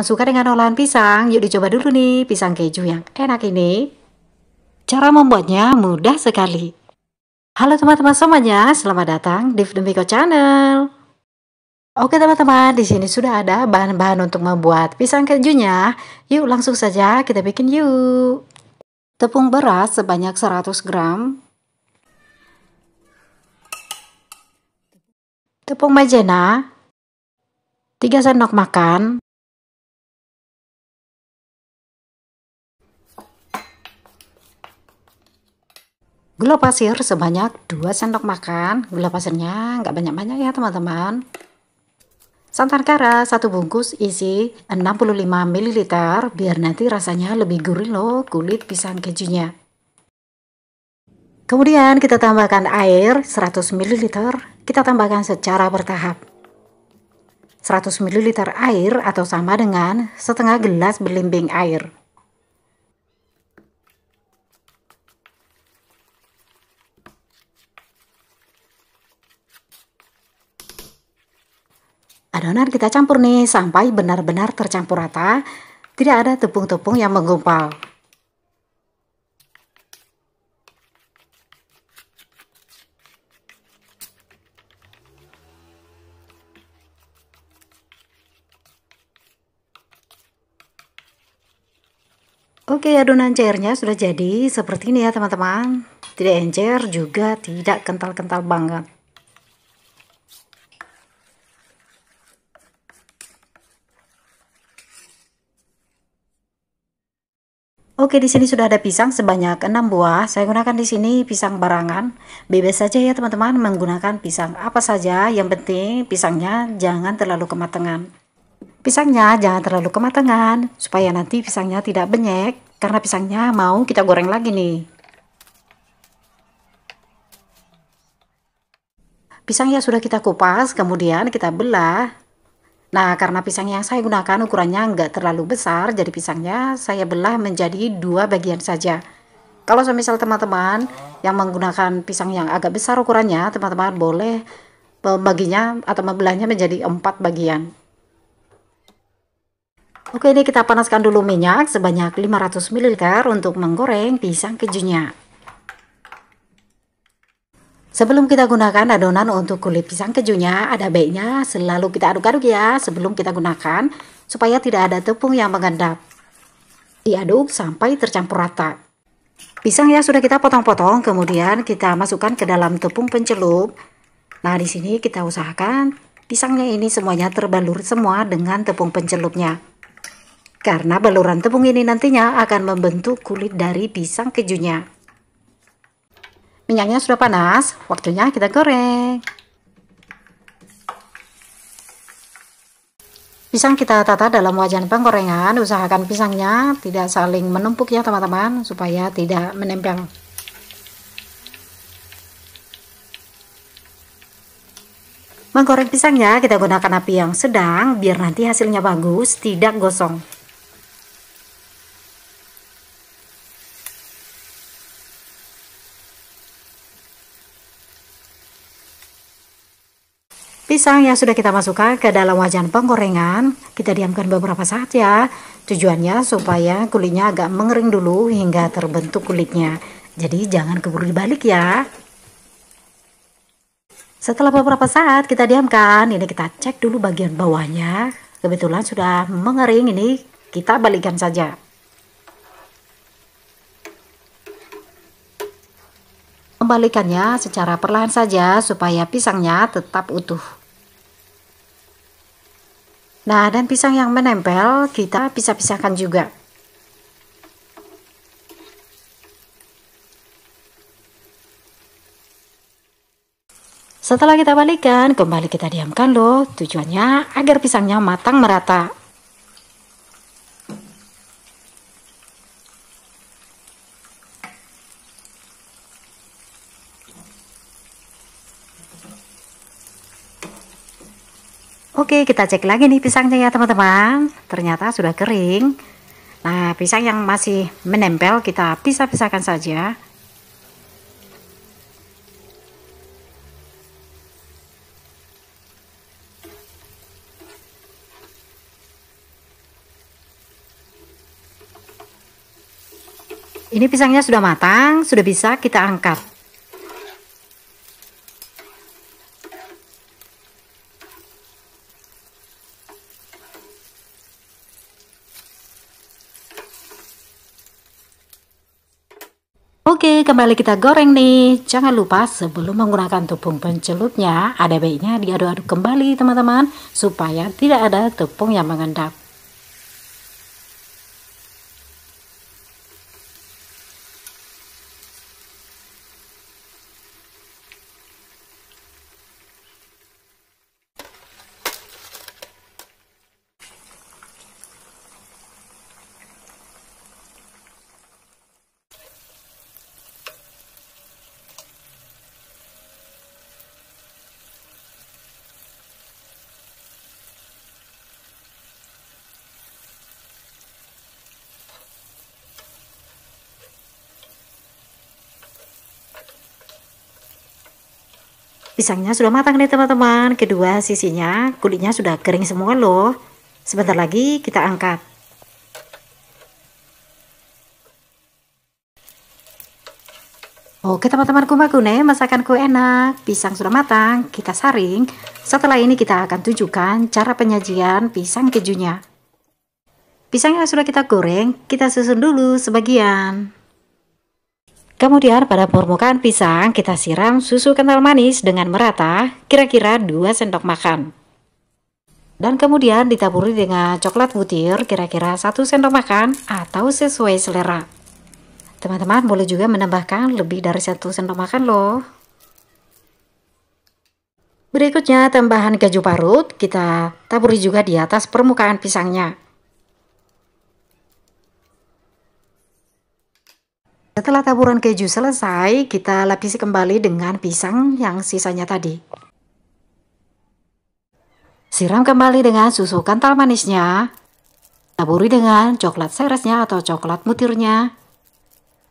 Yang suka dengan olahan pisang, yuk dicoba dulu nih pisang keju yang enak ini. Cara membuatnya mudah sekali. Halo teman-teman semuanya, selamat datang di Demiko Channel. Oke teman-teman, di sini sudah ada bahan-bahan untuk membuat pisang kejunya. Yuk langsung saja kita bikin yuk. Tepung beras sebanyak 100 gram. Tepung maizena 3 sendok makan. gula pasir sebanyak 2 sendok makan. Gula pasirnya nggak banyak-banyak ya teman-teman. Santan kara satu bungkus isi 65 ml biar nanti rasanya lebih gurih loh kulit pisang kejunya. Kemudian kita tambahkan air 100 ml, kita tambahkan secara bertahap. 100 ml air atau sama dengan setengah gelas belimbing air. Adonan kita campur nih sampai benar-benar tercampur rata, tidak ada tepung-tepung yang menggumpal. Oke, adonan cairnya sudah jadi. Seperti ini ya, teman-teman. Tidak encer juga, tidak kental-kental banget. Oke, di sini sudah ada pisang sebanyak 6 buah. Saya gunakan di sini pisang barangan. Bebas saja ya teman-teman menggunakan pisang apa saja. Yang penting pisangnya jangan terlalu kematangan. Pisangnya jangan terlalu kematangan supaya nanti pisangnya tidak benyek karena pisangnya mau kita goreng lagi nih. Pisangnya sudah kita kupas, kemudian kita belah Nah, karena pisang yang saya gunakan ukurannya nggak terlalu besar, jadi pisangnya saya belah menjadi dua bagian saja. Kalau semisal teman-teman yang menggunakan pisang yang agak besar ukurannya, teman-teman boleh membaginya atau membelahnya menjadi empat bagian. Oke, ini kita panaskan dulu minyak sebanyak 500 ml untuk menggoreng pisang kejunya. Sebelum kita gunakan adonan untuk kulit pisang kejunya, ada baiknya selalu kita aduk-aduk ya sebelum kita gunakan supaya tidak ada tepung yang mengendap. Diaduk sampai tercampur rata. Pisang ya sudah kita potong-potong, kemudian kita masukkan ke dalam tepung pencelup. Nah, di sini kita usahakan pisangnya ini semuanya terbalur semua dengan tepung pencelupnya. Karena baluran tepung ini nantinya akan membentuk kulit dari pisang kejunya. Minyaknya sudah panas, waktunya kita goreng. Pisang kita tata dalam wajan penggorengan, usahakan pisangnya tidak saling menumpuk ya teman-teman, supaya tidak menempel. Menggoreng pisangnya kita gunakan api yang sedang, biar nanti hasilnya bagus, tidak gosong. pisang yang sudah kita masukkan ke dalam wajan penggorengan kita diamkan beberapa saat ya tujuannya supaya kulitnya agak mengering dulu hingga terbentuk kulitnya jadi jangan keburu dibalik ya setelah beberapa saat kita diamkan ini kita cek dulu bagian bawahnya kebetulan sudah mengering ini kita balikkan saja membalikannya secara perlahan saja supaya pisangnya tetap utuh Nah, dan pisang yang menempel kita pisah-pisahkan juga. Setelah kita balikan kembali kita diamkan loh. Tujuannya agar pisangnya matang merata. Oke, kita cek lagi nih pisangnya ya teman-teman. Ternyata sudah kering. Nah, pisang yang masih menempel kita pisah-pisahkan saja. Ini pisangnya sudah matang, sudah bisa kita angkat. Oke, kembali kita goreng nih. Jangan lupa sebelum menggunakan tepung pencelupnya, ada baiknya diaduk-aduk kembali teman-teman supaya tidak ada tepung yang mengendap. Pisangnya sudah matang nih teman-teman. Kedua sisinya kulitnya sudah kering semua loh. Sebentar lagi kita angkat. Oke teman-teman kumakune masakanku enak Pisang sudah matang kita saring Setelah ini kita akan tunjukkan cara penyajian pisang kejunya Pisang yang sudah kita goreng kita susun dulu sebagian Kemudian pada permukaan pisang kita siram susu kental manis dengan merata kira-kira 2 sendok makan. Dan kemudian ditaburi dengan coklat butir kira-kira 1 sendok makan atau sesuai selera. Teman-teman boleh juga menambahkan lebih dari 1 sendok makan loh. Berikutnya tambahan keju parut kita taburi juga di atas permukaan pisangnya. Setelah taburan keju selesai, kita lapisi kembali dengan pisang yang sisanya tadi. Siram kembali dengan susu kental manisnya. Taburi dengan coklat seresnya atau coklat mutirnya.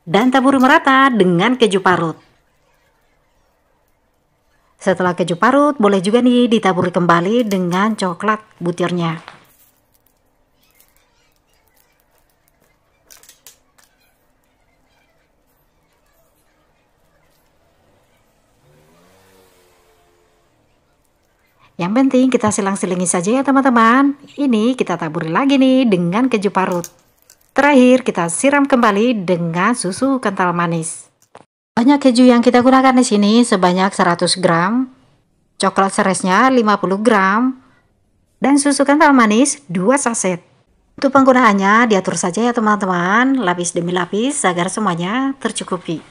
Dan taburi merata dengan keju parut. Setelah keju parut, boleh juga nih ditaburi kembali dengan coklat butirnya. Yang penting kita silang-silingi saja ya teman-teman. Ini kita taburi lagi nih dengan keju parut. Terakhir kita siram kembali dengan susu kental manis. Banyak keju yang kita gunakan di sini sebanyak 100 gram, coklat seresnya 50 gram, dan susu kental manis 2 saset. Untuk penggunaannya diatur saja ya teman-teman, lapis demi lapis agar semuanya tercukupi.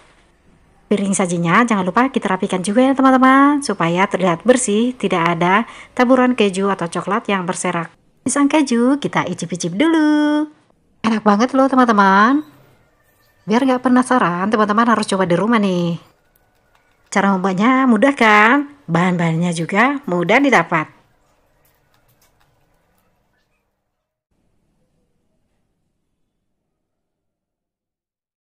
Piring sajinya jangan lupa kita rapikan juga ya teman-teman supaya terlihat bersih, tidak ada taburan keju atau coklat yang berserak. Pisang keju kita icip-icip dulu. Enak banget loh teman-teman. Biar nggak penasaran, teman-teman harus coba di rumah nih. Cara membuatnya mudah kan? Bahan-bahannya juga mudah didapat.